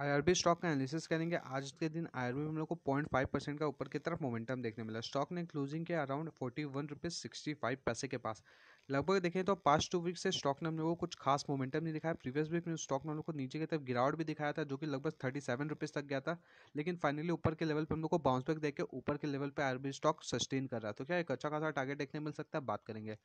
IRB stock का analysis करेंगे आज के दिन आईआरबी में हम लोग को पॉइंट फाइव परसेंट का ऊपर की तरफ मोमेंटम देखने मिला स्टॉक ने क्लोजिंग के around forty one rupees sixty five पैसे के पास लगभग देखें तो पास्ट टू वीक से स्टॉक ने हम लोगों को कुछ खास मोमेंटम नहीं दिखाया प्रीवियस वीक में स्टॉक ने हम लोग को नीचे की तरफ गिरावट भी दिखाया था जो कि लगभग थर्टी सेवन रुपीज़ तक गया था लेकिन फाइनली ऊपर के लेवल पर हम लोग को बाउंस बैक देकर ऊपर के लेवल पर आरबी स्टॉक सस्टेन कर रहा है तो क्या एक अच्छा खासा टारगेट देखने मिल सकता है बात करेंगे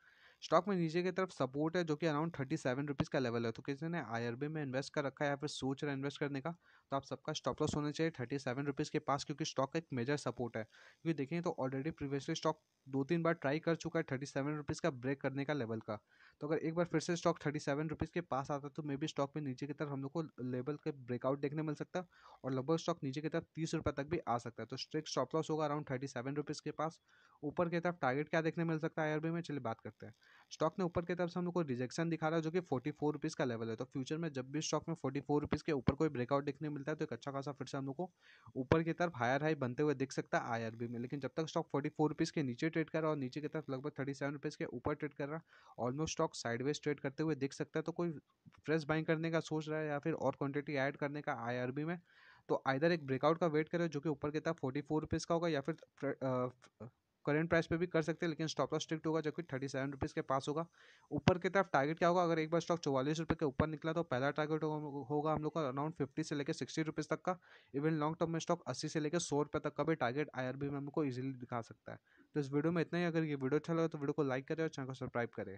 स्टॉक में नीचे की तरफ सपोर्ट है जो कि अराउंड थर्टी सेवन रुपीज़ का लेवल है तो किसी ने आई में इन्वेस्ट कर रखा है या फिर सोच रहा है इन्वेस्ट करने का तो आप सबका स्टॉप लॉस होना चाहिए थर्टी सेवन रुपीज़ के पास क्योंकि स्टॉक एक मेजर सपोर्ट है क्योंकि देखें तो ऑलरेडी प्रीवियसली स्टॉक दो तीन बार ट्राई कर चुका है थर्टी सेवन रुपीज़ का ब्रेक करने का का लेवल का तो अगर एक बार फिर से स्टॉक थर्टी सेवन रुपीज़ के पास आता तो मे बी स्टॉक में नीचे की तरफ हम लोग को लेवल के ब्रेकआउट देखने मिल सकता और लगभग स्टॉक नीचे की तरफ तीस रुपये तक भी आ सकता है तो स्ट्रिक स्टॉप लॉस होगा अराउंड थर्टी सेवन रुपीज़ के पास ऊपर की तरफ टारगेट क्या देखने मिल सकता है आई में चलिए बात करते हैं स्टॉक ने ऊपर की तरफ से हम लोग को रिजेक्शन दिखा रहा है जो कि फोर्टी फोर रुपीज़ का लेवल है तो फ्यूचर में जब भी स्टॉक में फोर्टी फोर रुपीज़ के ऊपर कोई ब्रेकआउट देखने मिलता है तो एक अच्छा खासा फिर से हम लोग को ऊपर की तरफ हायर हाई बनते हुए दिख सकता है आई में लेकिन जब तक स्टॉक फोर्टी फोर रुपीज़ के नीचे ट्रेड कर रहा और नीचे की तरफ लगभग थर्टी सेवन रुपीज़ के ऊपर ट्रेड कर रहा ऑलमोस्ट स्टॉक साइडवेज ट्रेड करते हुए दिख सकता है तो कोई फ्रेश बाइंग करने का सोच रहा है या फिर और क्वान्टिटी एड करने का आई में तो आइधर एक ब्रेकआउट का वेट करें जो कि ऊपर की तरफ फोर्टी फोर रुपीज़ का होगा या फिर करेंट प्राइस पे भी कर सकते हैं लेकिन स्टॉप लॉस स्ट्रिक्ट होगा जो कि थर्टी सेवन रुपीज़ के पास होगा ऊपर की तरफ टारगेट क्या होगा अगर एक बार स्टॉक चौवालीस रुपये के ऊपर निकला तो पहला टारगेट होगा हम लोग का अराउंड फिफ्टी से लेकर सिक्सटी रुपीज़ तक का इवन लॉन्ग टर्म में स्टॉक अस्सी से लेकर सौ रुपये तक का भी टारगेट आई आर बी में हमको ईजिली दिखा सकता है तो इस वीडियो में इतना ही अगर ये वीडियो अच्छा लगा तो वीडियो को लाइक करें और चैनल को सब्सक्राइब करें